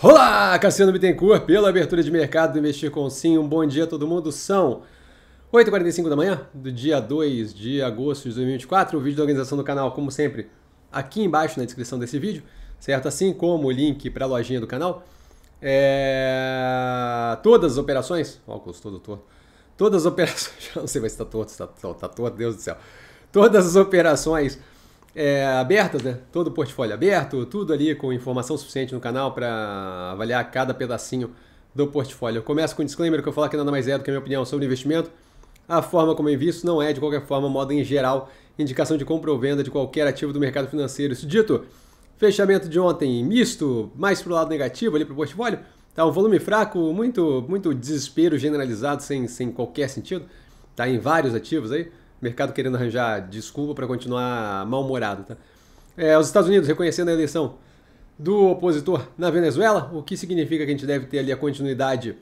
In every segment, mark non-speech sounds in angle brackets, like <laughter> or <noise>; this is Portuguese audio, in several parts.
Olá, Cassiano Bittencourt, pela abertura de mercado do Investir com Sim. Um bom dia a todo mundo. São 8h45 da manhã do dia 2 de agosto de 2024. O vídeo da organização do canal, como sempre, aqui embaixo na descrição desse vídeo, certo? Assim como o link para a lojinha do canal. É... Todas as operações. Óculos todo torto. Todas as operações. <laughs> Já não sei se está torto, está tá torto, Deus do céu. Todas as operações é, abertas, né? Todo o portfólio aberto, tudo ali com informação suficiente no canal para avaliar cada pedacinho do portfólio. Eu começo com um disclaimer que eu falo que nada mais é do que a minha opinião sobre investimento. A forma como eu invisto não é, de qualquer forma, moda em geral, indicação de compra ou venda de qualquer ativo do mercado financeiro. Isso dito, fechamento de ontem misto, mais para o lado negativo ali para o portfólio. Tá um volume fraco, muito muito desespero generalizado, sem, sem qualquer sentido. Tá em vários ativos aí mercado querendo arranjar desculpa para continuar mal-humorado. Tá? É, os Estados Unidos reconhecendo a eleição do opositor na Venezuela, o que significa que a gente deve ter ali a continuidade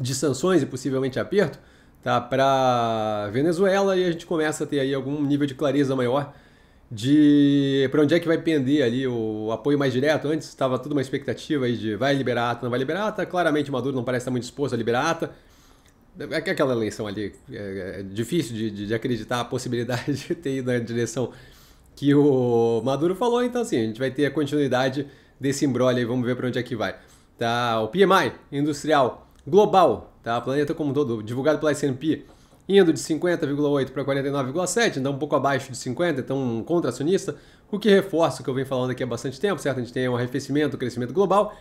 de sanções e possivelmente aperto tá, para Venezuela e a gente começa a ter aí algum nível de clareza maior de para onde é que vai pender ali o apoio mais direto. Antes estava tudo uma expectativa aí de vai liberar ata, não vai liberar ata. Claramente Maduro não parece estar muito disposto a liberar ata. É aquela eleição ali, é, é difícil de, de acreditar a possibilidade de ter ido na direção que o Maduro falou, então assim, a gente vai ter a continuidade desse embrolho aí, vamos ver para onde é que vai. Tá, o PMI industrial global, tá, planeta como um todo, divulgado pela S&P, indo de 50,8 para 49,7, então um pouco abaixo de 50, então um contracionista, o que reforça o que eu venho falando aqui há bastante tempo, certo? A gente tem um arrefecimento, um crescimento global.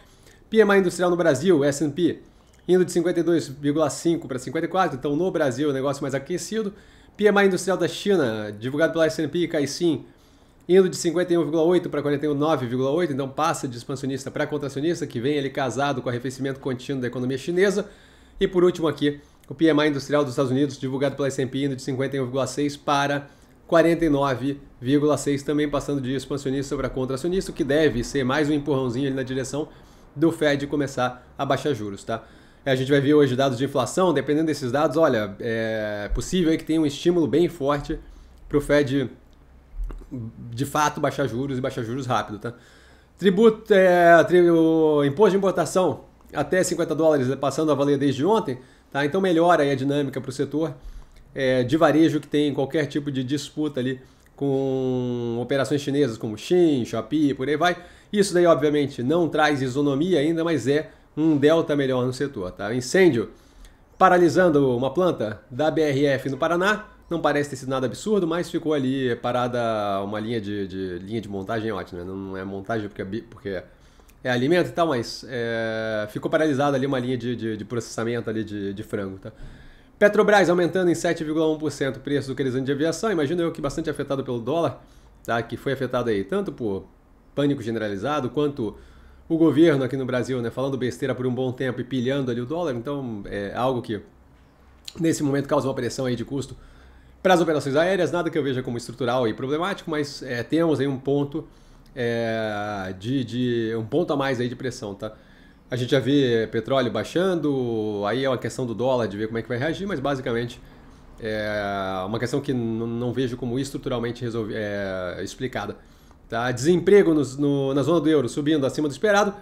PMI industrial no Brasil, S&P indo de 52,5 para 54, então no Brasil o é negócio mais aquecido. PMI industrial da China, divulgado pela S&P e Caixin, indo de 51,8 para 49,8, então passa de expansionista para contracionista, que vem ele casado com o arrefecimento contínuo da economia chinesa. E por último aqui, o PMI industrial dos Estados Unidos, divulgado pela S&P, indo de 51,6 para 49,6, também passando de expansionista para contracionista, o que deve ser mais um empurrãozinho ali na direção do Fed começar a baixar juros, tá? É, a gente vai ver hoje dados de inflação, dependendo desses dados, olha, é possível que tenha um estímulo bem forte para o Fed de fato baixar juros e baixar juros rápido, tá? Tributo, é, tri, o imposto de importação até 50 dólares, né, passando a valer desde ontem, tá? Então melhora a dinâmica para o setor é, de varejo que tem qualquer tipo de disputa ali com operações chinesas como Xin, Shopee, por aí vai. Isso daí, obviamente, não traz isonomia ainda, mas é um delta melhor no setor. Tá? Incêndio paralisando uma planta da BRF no Paraná. Não parece ter sido nada absurdo, mas ficou ali parada uma linha de, de linha de montagem ótima. Né? Não é montagem porque, é porque é alimento e tal, mas é, ficou paralisada ali uma linha de, de, de processamento ali de, de, frango. Tá? Petrobras aumentando em 7,1% o preço do crescente de aviação. Imagino eu que bastante afetado pelo dólar, tá? que foi afetado aí tanto por pânico generalizado quanto o governo aqui no Brasil, né, falando besteira por um bom tempo e pilhando ali o dólar, então é algo que nesse momento causa uma pressão aí de custo para as operações aéreas, nada que eu veja como estrutural e problemático, mas é, temos aí um ponto é, de, de, um ponto a mais aí de pressão, tá? A gente já vê petróleo baixando, aí é uma questão do dólar de ver como é que vai reagir, mas basicamente é uma questão que não vejo como estruturalmente resolvi, é, explicada. Tá? Desemprego no, no, na zona do euro subindo acima do esperado,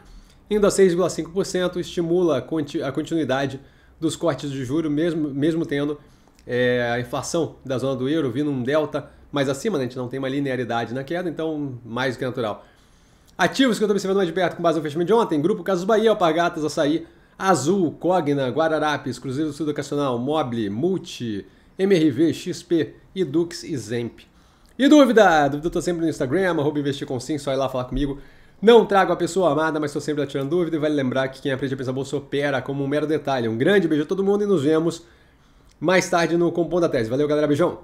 indo a 6,5%, estimula a continuidade dos cortes de juros, mesmo, mesmo tendo é, a inflação da zona do euro vindo um delta mais acima, né? a gente não tem uma linearidade na queda, então mais do que natural. Ativos que eu estou observando mais de perto com base no fechamento de ontem, Grupo Casos Bahia, Alpargatas, Açaí, Azul, Cogna, Guararapes, Cruzeiro Sul Educacional, Mobile, Multi, MRV, XP, Idux e Zemp. E dúvida? Dúvida eu tô sempre no Instagram, arroba investir com sim, só ir lá falar comigo. Não trago a pessoa amada, mas estou sempre tirando dúvida e vale lembrar que quem aprende a pensar bolsa opera como um mero detalhe. Um grande beijo a todo mundo e nos vemos mais tarde no Compondo da Tese. Valeu, galera. Beijão!